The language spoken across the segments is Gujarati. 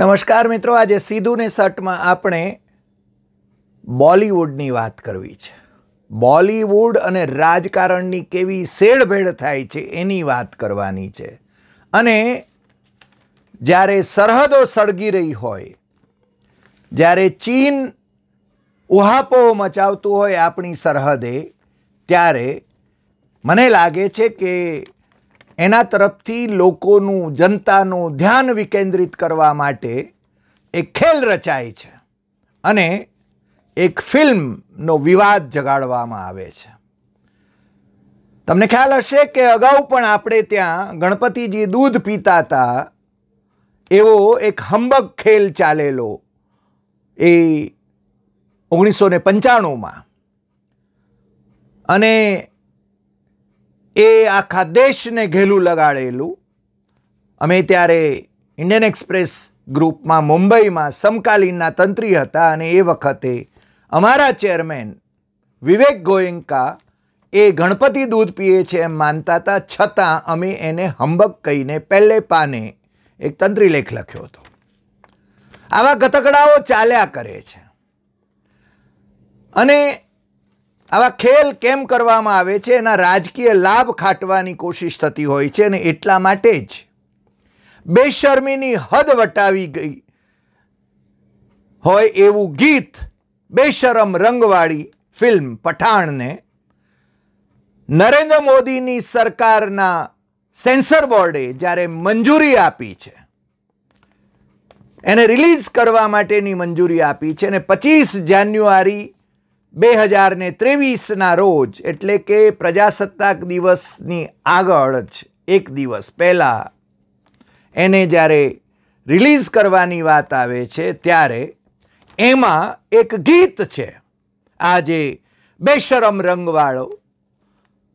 નમસ્કાર મિત્રો આજે સીધુને ને સટમાં આપણે બોલીવુડની વાત કરવી છે બોલીવુડ અને રાજકારણની કેવી શેડભેડ થાય છે એની વાત કરવાની છે અને જ્યારે સરહદો સળગી રહી હોય જ્યારે ચીન ઉહાપોહ મચાવતું હોય આપણી સરહદે ત્યારે મને લાગે છે કે એના તરફથી લોકોનું જનતાનું ધ્યાન વિકેન્દ્રિત કરવા માટે એક ખેલ રચાય છે અને એક ફિલ્મનો વિવાદ જગાડવામાં આવે છે તમને ખ્યાલ હશે કે અગાઉ પણ આપણે ત્યાં ગણપતિજી દૂધ પીતા હતા એવો એક હંબક ખેલ ચાલેલો એ ઓગણીસો ને પંચાણુંમાં અને એ આખા દેશને ઘેલું લગાડેલું અમે ત્યારે ઇન્ડિયન એક્સપ્રેસ ગ્રુપમાં મુંબઈમાં સમકાલીનના તંત્રી હતા અને એ વખતે અમારા ચેરમેન વિવેક ગોયંકા એ ગણપતિ દૂધ પીએ છે એમ માનતા હતા છતાં અમે એને હંબક કહીને પહેલે પાને એક તંત્રી લેખ લખ્યો હતો આવા ગતકડાઓ ચાલ્યા કરે છે અને આવા ખેલ કેમ કરવામાં આવે છે એના રાજકીય લાભ ખાટવાની કોશિશ થતી હોય છે અને એટલા માટે જ બેશરમીની હદ વટાવી ગઈ હોય એવું ગીત બેશરમ રંગવાળી ફિલ્મ પઠાણને નરેન્દ્ર મોદીની સરકારના સેન્સર બોર્ડે જ્યારે મંજૂરી આપી છે એને રિલીઝ કરવા માટેની મંજૂરી આપી છે અને પચીસ જાન્યુઆરી બે હજાર ને ત્રેવીસના રોજ એટલે કે પ્રજાસત્તાક દિવસની આગળ જ એક દિવસ પહેલાં એને જ્યારે રિલીઝ કરવાની વાત આવે છે ત્યારે એમાં એક ગીત છે આજે બેશરમ રંગવાળો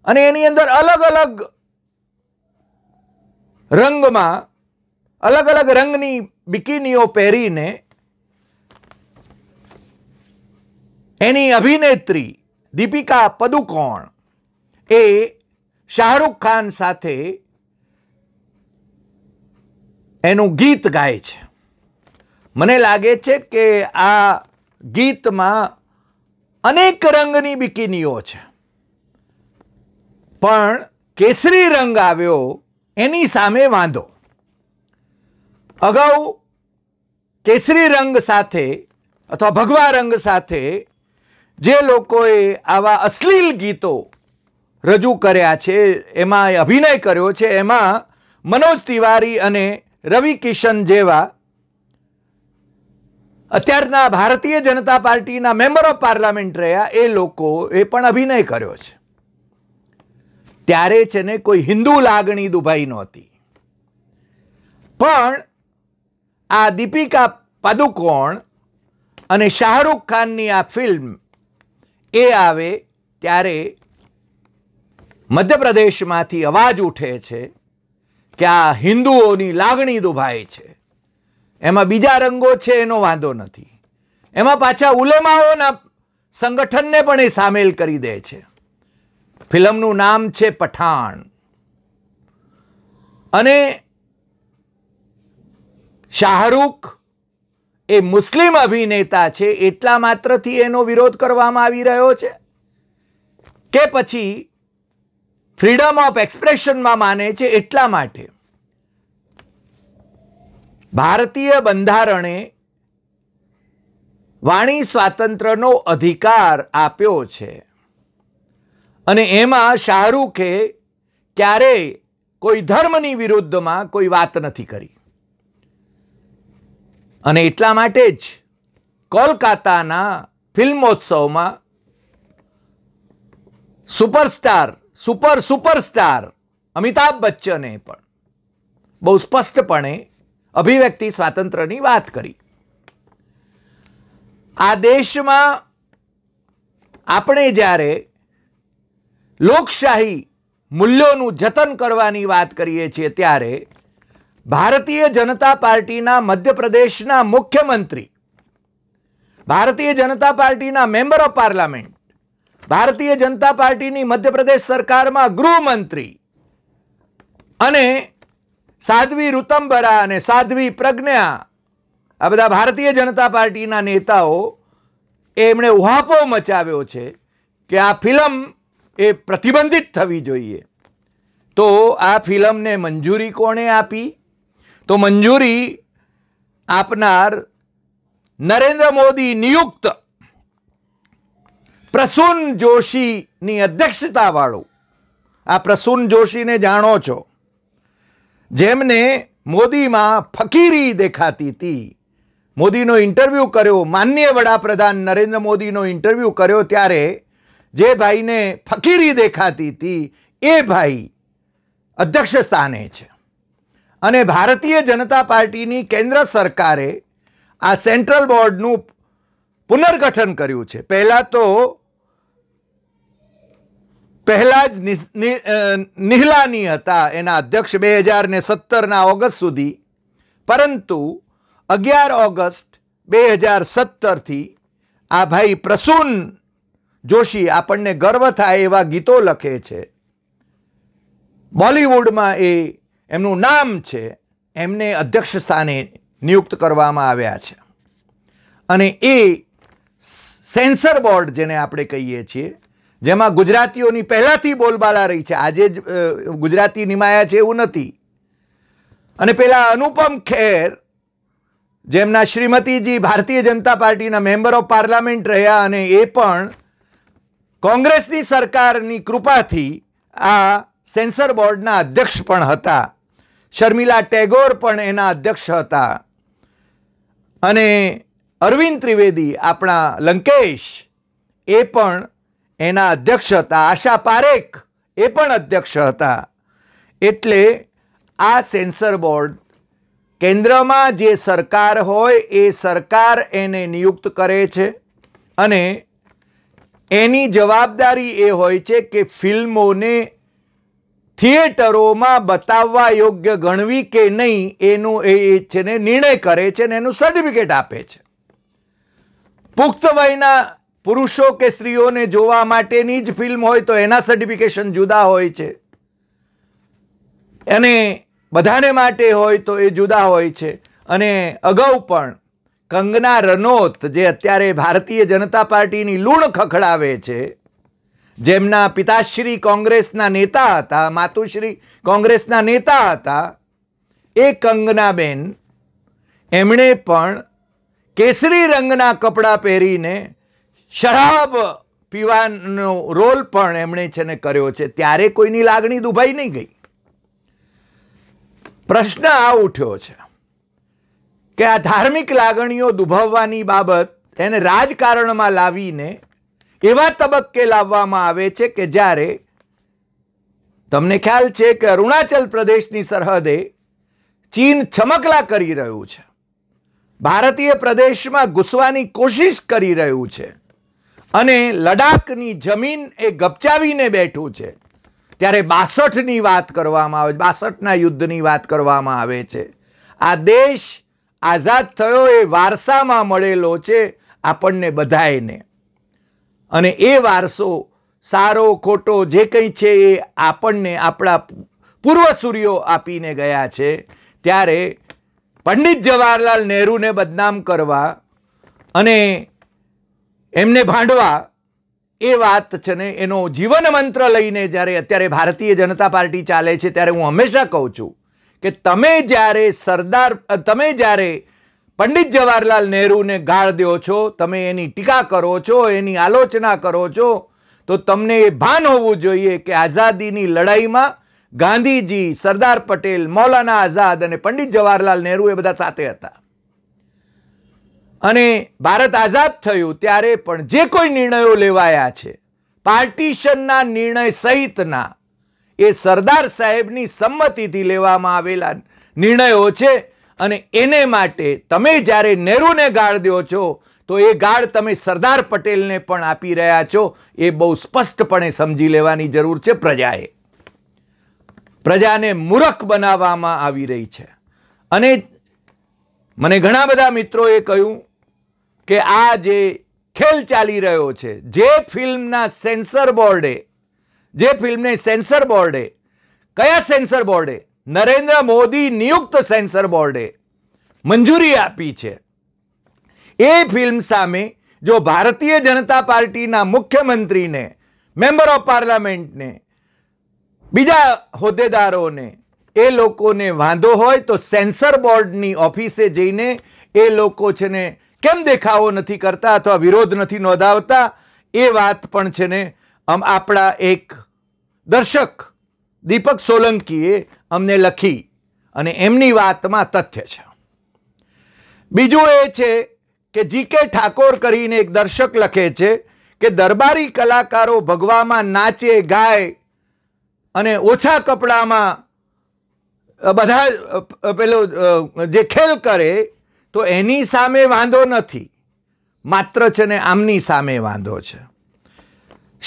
અને એની અંદર અલગ અલગ રંગમાં અલગ અલગ રંગની બિકીનીઓ પહેરીને એની અભિનેત્રી દીપિકા પદુકોણ એ શાહરૂખ ખાન સાથે એનું ગીત ગાય છે મને લાગે છે કે આ ગીતમાં અનેક રંગની બિકિનીઓ છે પણ કેસરી રંગ આવ્યો એની સામે વાંધો અગાઉ કેસરી રંગ સાથે અથવા ભગવા રંગ સાથે જે લોકોએ આવા અશ્લીલ ગીતો રજૂ કર્યા છે એમાં અભિનય કર્યો છે એમાં મનોજ તિવારી અને રવિ કિશન જેવા અત્યારના ભારતીય જનતા પાર્ટીના મેમ્બર ઓફ પાર્લામેન્ટ રહ્યા એ લોકોએ પણ અભિનય કર્યો છે ત્યારે છે ને કોઈ હિન્દુ લાગણી દુભાઈ નહોતી પણ આ દીપિકા પાદુકોણ અને શાહરૂખ ખાનની આ ફિલ્મ એ આવે ત્યારે મધ્યપ્રદેશમાંથી અવાજ ઉઠે છે કે આ હિન્દુઓની લાગણી દુભાય છે એમાં બીજા રંગો છે એનો વાંધો નથી એમાં પાછા ઉલેમાઓના સંગઠનને પણ એ સામેલ કરી દે છે ફિલ્મનું નામ છે પઠાણ અને શાહરૂખ એ મુસ્લિમ અભિનેતા છે એટલા માત્રથી એનો વિરોધ કરવામાં આવી રહ્યો છે કે પછી ફ્રીડમ ઓફ એક્સપ્રેશનમાં માને છે એટલા માટે ભારતીય બંધારણે વાણી સ્વાતંત્રનો અધિકાર આપ્યો છે અને એમાં શાહરૂખે ક્યારેય કોઈ ધર્મની વિરુદ્ધમાં કોઈ વાત નથી કરી અને એટલા માટે જ કોલકાતાના ફિલ્મોત્સવમાં સુપરસ્ટાર સુપર સુપરસ્ટાર અમિતાભ બચ્ચને પણ બહુ સ્પષ્ટપણે અભિવ્યક્તિ સ્વાતંત્ર્યની વાત કરી આ દેશમાં આપણે જ્યારે લોકશાહી મૂલ્યોનું જતન કરવાની વાત કરીએ છીએ ત્યારે ભારતીય જનતા પાર્ટીના મધ્યપ્રદેશના મુખ્યમંત્રી ભારતીય જનતા પાર્ટીના મેમ્બર ઓફ પાર્લામેન્ટ ભારતીય જનતા પાર્ટીની મધ્યપ્રદેશ સરકારમાં ગૃહમંત્રી અને સાધ્વી ઋતંબરા અને સાધ્વી પ્રજ્ઞા આ બધા ભારતીય જનતા પાર્ટીના નેતાઓ એમણે ઉહાપો મચાવ્યો છે કે આ ફિલ્મ એ પ્રતિબંધિત થવી જોઈએ તો આ ફિલ્મને મંજૂરી કોણે આપી તો મંજૂરી આપનાર નરેન્દ્ર મોદી નિયુક્ત પ્રસૂન જોશીની અધ્યક્ષતાવાળું આ પ્રસૂન જોશીને જાણો છો જેમને મોદીમાં ફકીરી દેખાતી હતી મોદીનો ઇન્ટરવ્યૂ કર્યો માન્ય વડાપ્રધાન નરેન્દ્ર મોદીનો ઇન્ટરવ્યૂ કર્યો ત્યારે જે ભાઈને ફકીરી દેખાતી હતી એ ભાઈ અધ્યક્ષ સ્થાને છે અને ભારતીય જનતા પાર્ટીની કેન્દ્ર સરકારે આ સેન્ટ્રલ બોર્ડનું પુનર્ગઠન કર્યું છે પહેલાં તો પહેલાં જ નિહલાની હતા એના અધ્યક્ષ બે હજાર ને સત્તરના ઓગસ્ટ સુધી પરંતુ અગિયાર ઓગસ્ટ બે હજાર સત્તરથી આ ભાઈ પ્રસૂન જોશી આપણને ગર્વ થાય એવા ગીતો લખે છે બોલિવૂડમાં એ એમનું નામ છે એમને અધ્યક્ષ સ્થાને નિયુક્ત કરવામાં આવ્યા છે અને એ સેન્સર બોર્ડ જેને આપણે કહીએ છીએ જેમાં ગુજરાતીઓની પહેલાંથી બોલબાલા રહી છે આજે જ ગુજરાતી નિમાયા છે એવું નથી અને પેલા અનુપમ ખેર જેમના શ્રીમતીજી ભારતીય જનતા પાર્ટીના મેમ્બર ઓફ પાર્લામેન્ટ રહ્યા અને એ પણ કોંગ્રેસની સરકારની કૃપાથી આ સેન્સર બોર્ડના અધ્યક્ષ પણ હતા શર્મિલા ટેગોર પણ એના અધ્યક્ષ હતા અને અરવિંદ ત્રિવેદી આપણા લંકેશ એ પણ એના અધ્યક્ષ હતા આશા પારેખ એ પણ અધ્યક્ષ હતા એટલે આ સેન્સર બોર્ડ કેન્દ્રમાં જે સરકાર હોય એ સરકાર એને નિયુક્ત કરે છે અને એની જવાબદારી એ હોય છે કે ફિલ્મોને થિયેટરોમાં બતાવવા યોગ્ય ગણવી કે નહીં એનું એ છે ને નિર્ણય કરે છે ને એનું સર્ટિફિકેટ આપે છે પુખ્ત વયના પુરુષો કે સ્ત્રીઓને જોવા માટેની જ ફિલ્મ હોય તો એના સર્ટિફિકેશન જુદા હોય છે અને બધાને માટે હોય તો એ જુદા હોય છે અને અગાઉ પણ કંગના રનોત જે અત્યારે ભારતીય જનતા પાર્ટીની લૂણ ખખડાવે છે જેમના પિતાશ્રી કોંગ્રેસના નેતા હતા માતુશ્રી કોંગ્રેસના નેતા હતા એ કંગનાબેન એમણે પણ કેસરી રંગના કપડાં પહેરીને શરાબ પીવાનો રોલ પણ એમણે છે ને કર્યો છે ત્યારે કોઈની લાગણી દુભાઈ નહીં ગઈ પ્રશ્ન આ ઉઠ્યો છે કે આ ધાર્મિક લાગણીઓ દુભાવવાની બાબત એને રાજકારણમાં લાવીને એવા તબક્કે લાવવામાં આવે છે કે જ્યારે તમને ખ્યાલ છે કે અરુણાચલ પ્રદેશની સરહદે ચીન છમકલા કરી રહ્યું છે ભારતીય પ્રદેશમાં ઘૂસવાની કોશિશ કરી રહ્યું છે અને લડાખની જમીન એ ગપચાવીને બેઠું છે ત્યારે બાસઠની વાત કરવામાં આવે છે બાસઠના યુદ્ધની વાત કરવામાં આવે છે આ દેશ આઝાદ થયો એ વારસામાં મળેલો છે આપણને બધાયને અને એ વારસો સારો ખોટો જે કંઈ છે એ આપણને આપણા પૂર્વસૂર્યો આપીને ગયા છે ત્યારે પંડિત જવાહરલાલ નહેરુને બદનામ કરવા અને એમને ભાંડવા એ વાત છે ને એનો જીવન મંત્ર લઈને જ્યારે અત્યારે ભારતીય જનતા પાર્ટી ચાલે છે ત્યારે હું હંમેશા કહું છું કે તમે જ્યારે સરદાર તમે જ્યારે પંડિત જવાહરલાલ નહેરુને ગાળ દો છો તમે એની ટીકા કરો છો એની આલોચના કરો છો તો તમને એ ભાન હોવું જોઈએ કે આઝાદીની લડાઈમાં ગાંધીજી સરદાર પટેલ મૌલાના આઝાદ અને પંડિત જવાહરલાલ નહેરુ એ બધા સાથે હતા અને ભારત આઝાદ થયું ત્યારે પણ જે કોઈ નિર્ણયો લેવાયા છે પાર્ટીશનના નિર્ણય સહિતના એ સરદાર સાહેબની સંમતિથી લેવામાં આવેલા નિર્ણયો છે અને એને માટે તમે જ્યારે નહેરુને ગાળ દો છો તો એ ગાળ તમે સરદાર પટેલને પણ આપી રહ્યા છો એ બહુ સ્પષ્ટપણે સમજી લેવાની જરૂર છે પ્રજાએ પ્રજાને મૂરખ બનાવવામાં આવી રહી છે અને મને ઘણા બધા મિત્રોએ કહ્યું કે આ જે ખેલ ચાલી રહ્યો છે જે ફિલ્મના સેન્સર બોર્ડે જે ફિલ્મને સેન્સર બોર્ડે કયા સેન્સર બોર્ડે નરેન્દ્ર મોદી નિયુક્ત સેન્સર બોર્ડે મંજૂરી આપી છે એ ફિલ્મ સામે જો ભારતીય જનતા પાર્ટીના મુખ્યમંત્રીને મેમ્બર ઓફ પાર્લામેન્ટને બીજા હોદ્દેદારોને એ લોકોને વાંધો હોય તો સેન્સર બોર્ડની ઓફિસે જઈને એ લોકો છે ને કેમ દેખાવો નથી કરતા અથવા વિરોધ નથી નોંધાવતા એ વાત પણ છે ને આપણા એક દર્શક દીપક સોલંકીએ અમને લખી અને એમની વાતમાં તથ્ય છે બીજું એ છે કે જીકે ઠાકોર કરીને એક દર્શક લખે છે કે દરબારી કલાકારો ભગવામાં નાચે ગાય અને ઓછા કપડામાં બધા પેલો જે ખેલ કરે તો એની સામે વાંધો નથી માત્ર છે ને આમની સામે વાંધો છે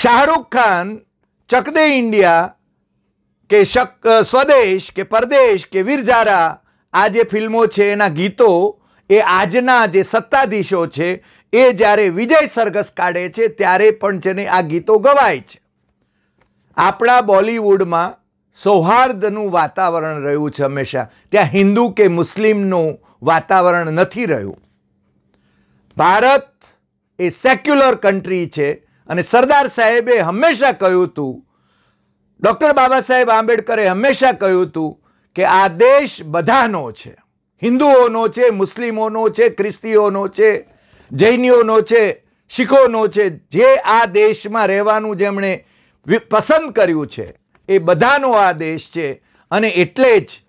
શાહરૂખ ખાન ચકદે ઇન્ડિયા કે શક સ્વદેશ કે પરદેશ કે વીરજારા આ જે ફિલ્મો છે એના ગીતો એ આજના જે સત્તાધીશો છે એ જ્યારે વિજય સરઘસ કાઢે છે ત્યારે પણ જેને આ ગીતો ગવાય છે આપણા બોલિવૂડમાં સૌહાર્દનું વાતાવરણ રહ્યું છે હંમેશા ત્યાં હિન્દુ કે મુસ્લિમનું વાતાવરણ નથી રહ્યું ભારત એ સેક્યુલર કન્ટ્રી છે અને સરદાર સાહેબે હંમેશા કહ્યું હતું ડૉક્ટર બાબા સાહેબ આંબેડકરે હંમેશા કહ્યું હતું કે આ દેશ બધાનો છે હિન્દુઓનો છે મુસ્લિમોનો છે ખ્રિસ્તીઓનો છે જૈનીઓનો છે શીખોનો છે જે આ દેશમાં રહેવાનું જેમણે પસંદ કર્યું છે એ બધાનો આ દેશ છે અને એટલે જ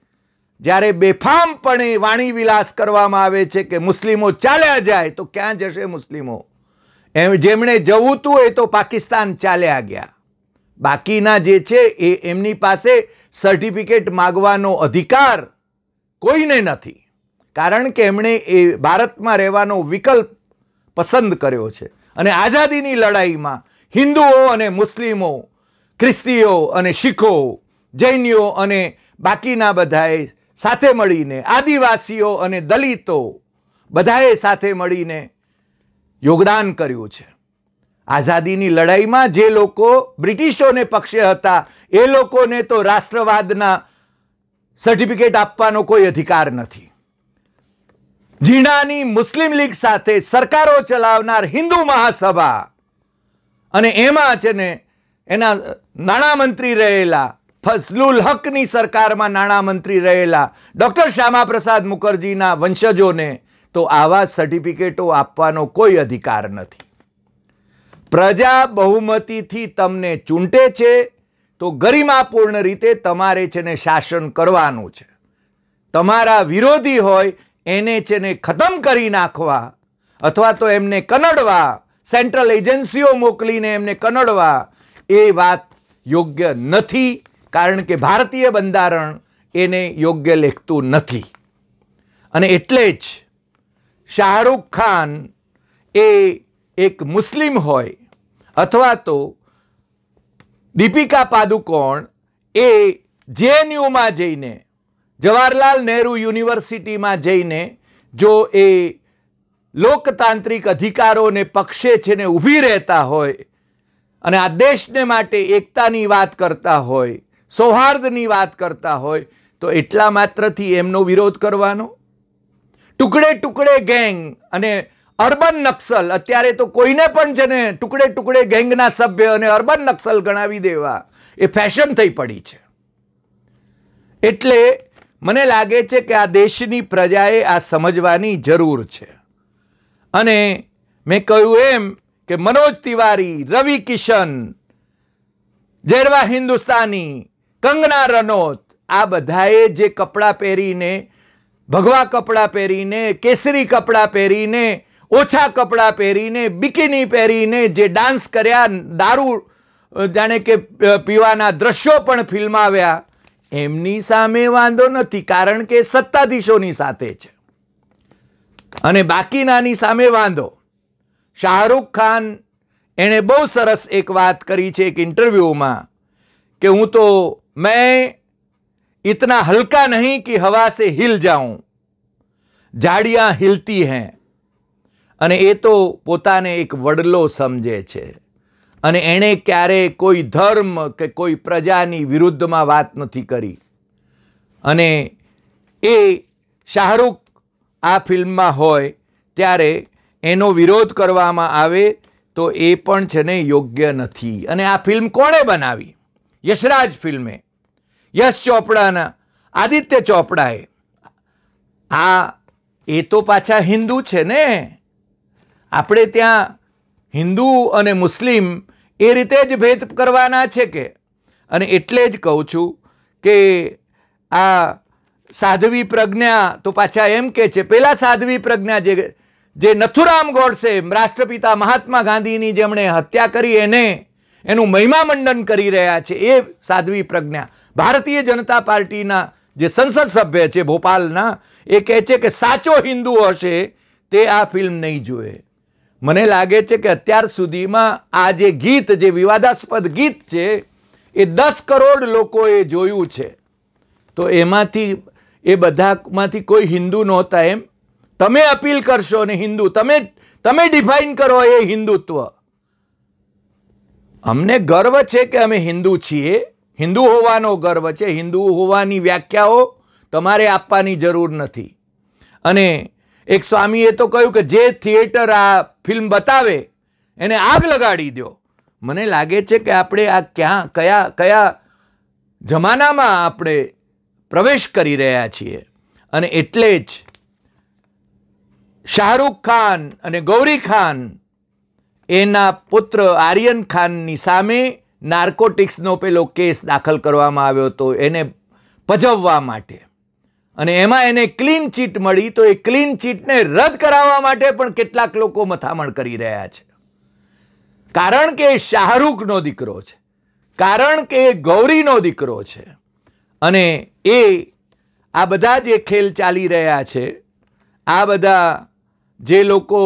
જ્યારે બેફામપણે વાણી વિલાસ કરવામાં આવે છે કે મુસ્લિમો ચાલ્યા જાય તો ક્યાં જશે મુસ્લિમો એમ જેમણે જવું હતું એ તો પાકિસ્તાન ચાલ્યા ગયા બાકીના જે છે એ એમની પાસે સર્ટિફિકેટ માગવાનો અધિકાર કોઈને નથી કારણ કે એમણે એ ભારતમાં રહેવાનો વિકલ્પ પસંદ કર્યો છે અને આઝાદીની લડાઈમાં હિન્દુઓ અને મુસ્લિમો ખ્રિસ્તીઓ અને શીખો જૈનીઓ અને બાકીના બધાએ સાથે મળીને આદિવાસીઓ અને દલિતો બધાએ સાથે મળીને યોગદાન કર્યું છે આઝાદીની લડાઈમાં જે લોકો બ્રિટિશોને પક્ષે હતા એ લોકોને તો રાષ્ટ્રવાદના સર્ટિફિકેટ આપવાનો કોઈ અધિકાર નથી ઝીણાની મુસ્લિમ લીગ સાથે સરકારો ચલાવનાર હિન્દુ મહાસભા અને એમાં છે ને એના નાણામંત્રી રહેલા ફઝલુલ હકની સરકારમાં નાણામંત્રી રહેલા ડૉક્ટર શ્યામાપ્રસાદ મુખર્જીના વંશજોને તો આવા સર્ટિફિકેટો આપવાનો કોઈ અધિકાર નથી પ્રજા બહુમતીથી તમને ચૂંટે છે તો ગરિમાપૂર્ણ રીતે તમારે છે ને શાસન કરવાનું છે તમારા વિરોધી હોય એને છે ને ખતમ કરી નાખવા અથવા તો એમને કનડવા સેન્ટ્રલ એજન્સીઓ મોકલીને એમને કનડવા એ વાત યોગ્ય નથી કારણ કે ભારતીય બંધારણ એને યોગ્ય લેખતું નથી અને એટલે જ શાહરૂખ ખાન એ એક મુસ્લિમ હોય અથવા તો દીપિકા પાદુકોણ એ જેએનયુમાં જઈને જવાહરલાલ નહેરુ યુનિવર્સિટીમાં જઈને જો એ લોકતાંત્રિક અધિકારોને પક્ષે છે ને ઊભી રહેતા હોય અને આ દેશને માટે એકતાની વાત કરતા હોય સૌહાર્દની વાત કરતા હોય તો એટલા માત્રથી એમનો વિરોધ કરવાનો ટુકડે ટુકડે ગેંગ અને અર્બન નક્સલ અત્યારે તો કોઈને પણ છે ને ટુકડે ટુકડે ગેંગના સભ્ય અને અર્બન નક્સલ ગણાવી દેવા એ ફેશન થઈ પડી છે એટલે મને લાગે છે કે આ દેશની પ્રજાએ આ સમજવાની જરૂર છે અને મેં કહ્યું એમ કે મનોજ તિવારી રવિ કિશન જેરવા હિન્દુસ્તાની કંગના રનોત આ બધાએ જે કપડાં પહેરીને ભગવા કપડાં પહેરીને કેસરી કપડાં પહેરીને ઓછા કપડાં પહેરીને બિકીની પહેરીને જે ડાન્સ કર્યા દારૂ જાણે કે પીવાના દ્રશ્યો પણ ફિલ્માવ્યા એમની સામે વાંધો નથી કારણ કે સત્તાધીશોની સાથે છે અને બાકીનાની સામે વાંધો શાહરૂખ ખાન એણે બહુ સરસ એક વાત કરી છે એક ઇન્ટરવ્યૂમાં કે હું તો મેં इतना હલકા નહીં કે હવા સે હિલ જાઉં झाड़ियां હિલતી हैं અને એ તો પોતાને એક વડલો સમજે છે અને એણે ક્યારેય કોઈ ધર્મ કે કોઈ પ્રજાની વિરુદ્ધમાં વાત નથી કરી અને એ શાહરૂખ આ ફિલ્મમાં હોય ત્યારે એનો વિરોધ કરવામાં આવે તો એ પણ છે ને યોગ્ય નથી અને આ ફિલ્મ કોણે બનાવી યશરાજ ફિલ્મે યશ ચોપડાના આદિત્ય ચોપડાએ આ એ તો પાછા હિન્દુ છે ને આપણે ત્યાં હિન્દુ અને મુસ્લિમ એ રીતે જ ભેદ કરવાના છે કે અને એટલે જ કહું છું કે આ સાધ્વી પ્રજ્ઞા તો પાછા એમ કે છે પેલા સાધ્વી પ્રજ્ઞા જે જે નથુરામ ગોડસે રાષ્ટ્રપિતા મહાત્મા ગાંધીની જેમણે હત્યા કરી એને એનું મહિમામંડન કરી રહ્યા છે એ સાધ્વી પ્રજ્ઞા ભારતીય જનતા પાર્ટીના જે સંસદ સભ્ય છે ભોપાલના એ કહે છે કે સાચો હિન્દુ હશે તે આ ફિલ્મ નહીં જુએ મને લાગે છે કે અત્યાર સુધીમાં આ જે ગીત જે વિવાદાસ્પદ ગીત છે એ દસ કરોડ લોકોએ જોયું છે તો એમાંથી એ બધામાંથી કોઈ હિન્દુ નહોતા એમ તમે અપીલ કરશો ને હિન્દુ તમે તમે ડિફાઇન કરો એ હિન્દુત્વ અમને ગર્વ છે કે અમે હિન્દુ છીએ હિન્દુ હોવાનો ગર્વ છે હિન્દુ હોવાની વ્યાખ્યાઓ તમારે આપવાની જરૂર નથી અને એક સ્વામીએ તો કહ્યું કે જે થિયેટર આ ફિલ્મ બતાવે એને આગ લગાડી દો મને લાગે છે કે આપણે આ ક્યાં કયા કયા જમાનામાં આપણે પ્રવેશ કરી રહ્યા છીએ અને એટલે જ શાહરૂખ ખાન અને ગૌરી ખાન એના પુત્ર આર્યન ખાનની સામે નાર્કોટિક્સનો પેલો કેસ દાખલ કરવામાં આવ્યો હતો એને પજવવા માટે અને એમાં એને ક્લીન ચીટ મળી તો એ ક્લીન ચીટને રદ કરાવવા માટે પણ કેટલાક લોકો મથામણ કરી રહ્યા છે કારણ કે શાહરૂખનો દીકરો છે કારણ કે ગૌરીનો દીકરો છે અને એ આ બધા જે ખેલ ચાલી રહ્યા છે આ બધા જે લોકો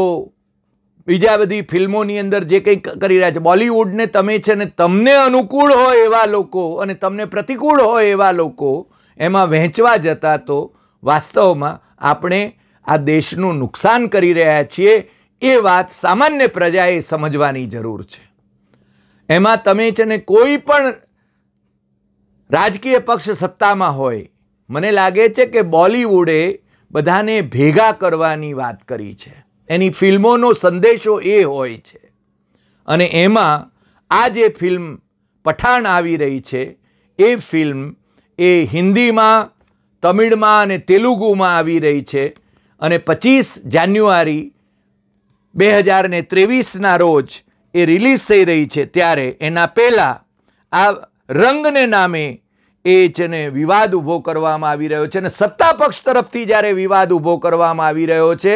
બીજા બધી ફિલ્મોની અંદર જે કંઈ કરી રહ્યા છે બોલિવૂડને તમે છે ને તમને અનુકૂળ હોય એવા લોકો અને તમને પ્રતિકૂળ હોય એવા લોકો એમાં વહેંચવા જતા તો વાસ્તવમાં આપણે આ દેશનું નુકસાન કરી રહ્યા છીએ એ વાત સામાન્ય પ્રજાએ સમજવાની જરૂર છે એમાં તમે છે ને કોઈ પણ રાજકીય પક્ષ સત્તામાં હોય મને લાગે છે કે બોલિવૂડે બધાને ભેગા કરવાની વાત કરી છે એની ફિલ્મોનો સંદેશો એ હોય છે અને એમાં આ જે ફિલ્મ પઠાણ આવી રહી છે એ ફિલ્મ એ હિન્દીમાં તમિળમાં અને તેલુગુમાં આવી રહી છે અને પચીસ જાન્યુઆરી બે હજાર ને ત્રેવીસના રોજ એ રિલીઝ થઈ રહી છે ત્યારે એના પહેલાં આ રંગને નામે એ છે ને વિવાદ ઊભો કરવામાં આવી રહ્યો છે અને સત્તા પક્ષ તરફથી જ્યારે વિવાદ ઊભો કરવામાં આવી રહ્યો છે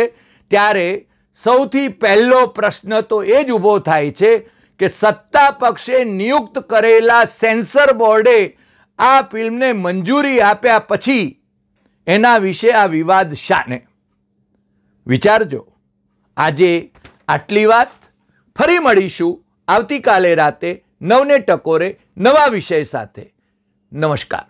ત્યારે સૌથી પહેલો પ્રશ્ન તો એ જ ઊભો થાય છે કે સત્તા પક્ષે નિયુક્ત કરેલા સેન્સર બોર્ડે આ ફિલ્મને મંજૂરી આપ્યા પછી એના વિશે આ વિવાદ શાને વિચારજો આજે આટલી વાત ફરી મળીશું આવતીકાલે રાતે નવને ટકોરે નવા વિષય સાથે નમસ્કાર